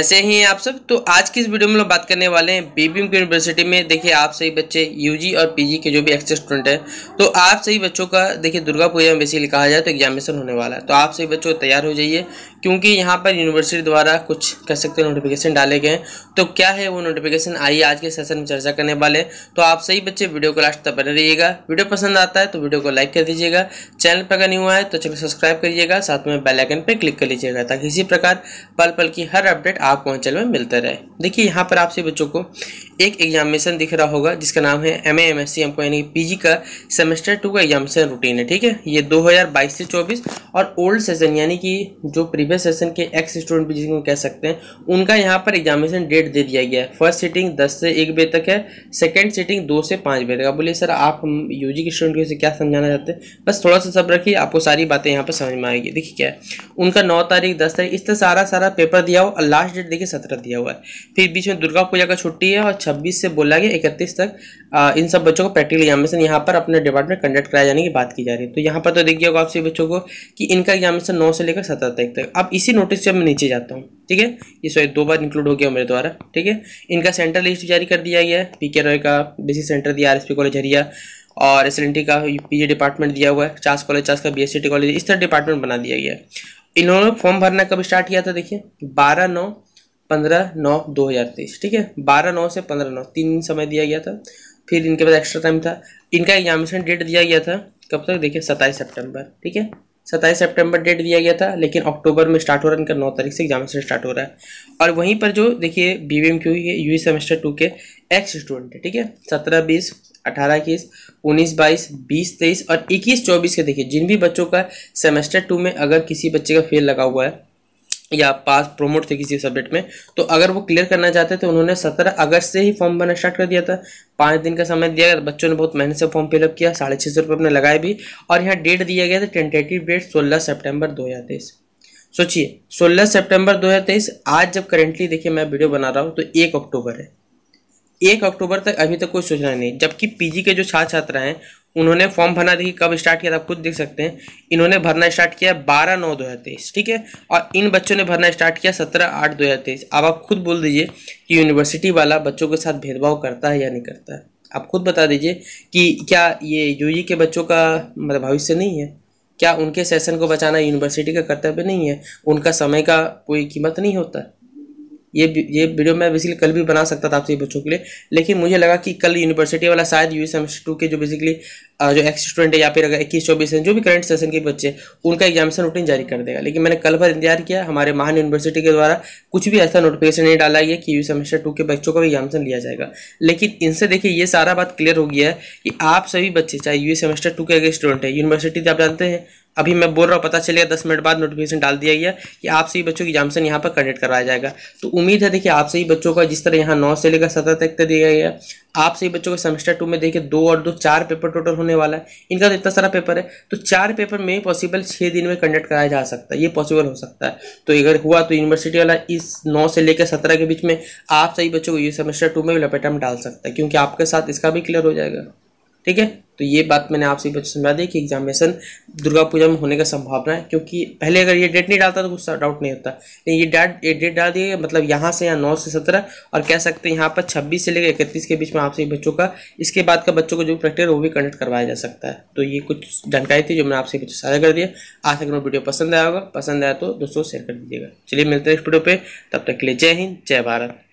ऐसे ही हैं आप सब तो आज की इस वीडियो में हम बात करने वाले हैं बीबीएम की यूनिवर्सिटी में देखिए आप सही बच्चे यूजी और पीजी के जो भी एक्सेस स्टूडेंट हैं तो आप सही बच्चों का देखिए दुर्गा पूजा में बेसिकली कहा जाए तो एग्जामिनेशन होने वाला है तो आप सही बच्चों तैयार हो जाइए क्योंकि यहाँ पर यूनिवर्सिटी द्वारा कुछ कह सकते हैं नोटिफिकेशन डाले गए तो क्या है वो नोटिफिकेशन आइए आज के सेशन में चर्चा करने वाले तो आप सही बच्चे वीडियो को लास्ट तक बने रहिएगा वीडियो पसंद आता है तो वीडियो को लाइक कर दीजिएगा चैनल पर अगर नहीं हुआ है तो चैनल सब्सक्राइब करिएगा साथ में बेलाइकन पर क्लिक कर लीजिएगा ताकि इसी प्रकार पल पल की हर अपडेट आपको अंचल में मिलता रहे देखिए यहाँ पर आपसे बच्चों को एक एग्जामिनेशन दिख रहा होगा जिसका नाम है M A M S C हमको यानी पी का सेमेस्टर टू का एग्जामिनेशन रूटीन है ठीक है ये 2022 से 24 और ओल्ड सेशन यानी कि जो प्रीवियस सेशन के एक्स स्टूडेंट भी जिसको कह सकते हैं उनका यहाँ पर एग्जामिनेशन डेट दे दिया गया है फर्स्ट सीटिंग दस से एक बजे तक है सेकेंड सीटिंग दो से पाँच बजे तक बोलिए सर आप यू के स्टूडेंट को क्या समझाना चाहते हैं बस थोड़ा सा सब रखिए आपको सारी बातें यहाँ पर समझ में आएगी देखिए क्या है उनका नौ तारीख दस तारीख इस तरह सारा सारा पेपर दिया हो और लास्ट लास्ट डेट देखिए सत्रह दिया हुआ है फिर बीच में दुर्गा पूजा का छुट्टी है और छब्बीस से बोला गया इकतीस तक आ, इन सब बच्चों को प्रैक्टिकल एग्जामिनेशन यहाँ पर अपने डिपार्टमेंट कंडक्ट कराया जाने की बात की जा रही है तो यहाँ पर तो देखिए होगा आपसे बच्चों को कि इनका एग्जामिनेशन नौ से लेकर सत्रह तक तक अब इसी नोटिस से मैं नीचे जाता हूँ ठीक है ये सॉरी दो बार इंक्लूड हो गया मेरे द्वारा ठीक है इनका सेंटर लिस्ट जारी कर दिया गया है पी के रॉय का बेसिक सेंटर दिया आर एस पी कॉलेज हरिया और एस एल एन टी का पी जी डिपार्टमेंट दिया हुआ है चार्स कॉलेज चार्स का B S C T college इस तरह डिपार्टमेंट बना दिया गया है इन्होंने फॉर्म भरना कब स्टार्ट किया था देखिए बारह नौ पंद्रह नौ दो हज़ार तेईस ठीक है बारह नौ से पंद्रह नौ तीन समय दिया गया था फिर इनके पास एक्स्ट्रा टाइम था इनका एग्जामिनेशन डेट दिया गया था कब तक देखिए सत्ताईस सितंबर ठीक है सत्ताईस सितंबर डेट दिया गया था लेकिन अक्टूबर में स्टार्ट हो रहा है इनका नौ तारीख से एग्जामिनेशन स्टार्ट हो रहा है और वहीं पर जो देखिए बी वी एम क्यू है यू सेमेस्टर टू के एक्स स्टूडेंट है ठीक है सत्रह बीस अठारह इक्कीस उन्नीस बाईस बीस तेईस और इक्कीस चौबीस के देखिए जिन भी बच्चों का सेमेस्टर टू में अगर किसी बच्चे का फेल लगा हुआ है या पास प्रोमोट थे किसी सब्जेक्ट में तो अगर वो क्लियर करना चाहते तो उन्होंने सत्रह अगस्त से ही फॉर्म भरना स्टार्ट कर दिया था पाँच दिन का समय दिया गया बच्चों ने बहुत मेहनत से फॉर्म फिलअप किया साढ़े छः सौ रुपये अपने लगाए भी और यहाँ डेट दिया गया था टेंटेटिव डेट सोलह सेप्टेम्बर दो हज़ार तेईस सोचिए सोलह सेप्टेम्बर दो हज़ार तेईस आज जब करेंटली देखिए मैं वीडियो बना रहा हूँ तो एक अक्टूबर है एक अक्टूबर तक अभी तक कोई सूचना नहीं जबकि पीजी के जो छात्र छात्रा हैं उन्होंने फॉर्म भरना देखिए कब स्टार्ट किया था आप खुद देख सकते हैं इन्होंने भरना स्टार्ट किया बारह नौ दो हज़ार तेईस ठीक है और इन बच्चों ने भरना स्टार्ट किया सत्रह आठ दो हज़ार तेईस अब आप खुद बोल दीजिए कि यूनिवर्सिटी वाला बच्चों के साथ भेदभाव करता है या नहीं करता है आप खुद बता दीजिए कि क्या ये यू के बच्चों का मतलब भविष्य नहीं है क्या उनके सेशन को बचाना यूनिवर्सिटी का कर्तव्य नहीं है उनका समय का कोई कीमत नहीं होता ये ये वीडियो मैं बेसिकली कल भी बना सकता था आपसे बच्चों के लिए लेकिन मुझे लगा कि कल यूनिवर्सिटी वाला शायद यू सेमेस्टर टू के जो बेसिकली जो एक्स स्टूडेंट है या फिर अगर इक्कीस चौबीस जो भी करंट सेशन के बच्चे उनका एग्जामिशन रूटीन जारी कर देगा लेकिन मैंने कल भर इंतजार किया हमारे महान यूनिवर्सिटी के द्वारा कुछ भी ऐसा नोटिफिकेशन नहीं डाला गया कि यू सेमेस्टर टू के बच्चों का भी एग्जामिशन लिया जाएगा लेकिन इनसे देखिए ये सारा बात क्लियर हो गया है कि आप सभी बच्चे चाहे यू सेमेस्टर टू के अगर स्टूडेंट है यूनिवर्सिटी आप जानते हैं अभी मैं बोल रहा हूँ पता चलेगा दस मिनट बाद नोटिफिकेशन डाल दिया गया कि आप सभी बच्चों की एग्जामेशन यहाँ पर कंडक्ट कराया जाएगा तो उम्मीद है देखिए आप सभी बच्चों का जिस तरह यहाँ नौ से लेकर सत्रह तक तक दिया गया आप सही बच्चों का सेमेस्टर टू में देखिए दो और दो चार पेपर टोटल होने वाला है इनका तो इतना सारा पेपर है तो चार पेपर में पॉसिबल छः दिन में कंडक्ट कराया जा सकता है ये पॉसिबल हो सकता है तो अगर हुआ तो यूनिवर्सिटी वाला इस नौ से लेकर सत्रह के बीच में आप सही बच्चों को ये सेमेस्टर टू में लपेटा में डाल सकता है क्योंकि आपके साथ इसका भी क्लियर हो जाएगा ठीक है तो ये बात मैंने आपसे बच्चे समझा दी कि एग्जामिनेशन दुर्गा पूजा में होने का संभावना है क्योंकि पहले अगर ये डेट नहीं डालता तो कुछ डाउट नहीं होता लेकिन ये डेट ये डेट डाल दिए मतलब यहाँ से यहाँ नौ से सत्रह और कह सकते हैं यहाँ पर छब्बीस से लेकर इकतीस के बीच में आपसे बच्चों का इसके बाद का बच्चों का जो प्रैक्टिकल वो भी कंडक्ट करवाया जा सकता है तो ये कुछ जानकारी थी जो मैंने आपसे बच्चों साझा कर दिया आज तक वीडियो पसंद आया होगा पसंद आया तो दोस्तों शेयर कर दीजिएगा चलिए मिलते हैं इस वीडियो पर तब तक के लिए जय हिंद जय भारत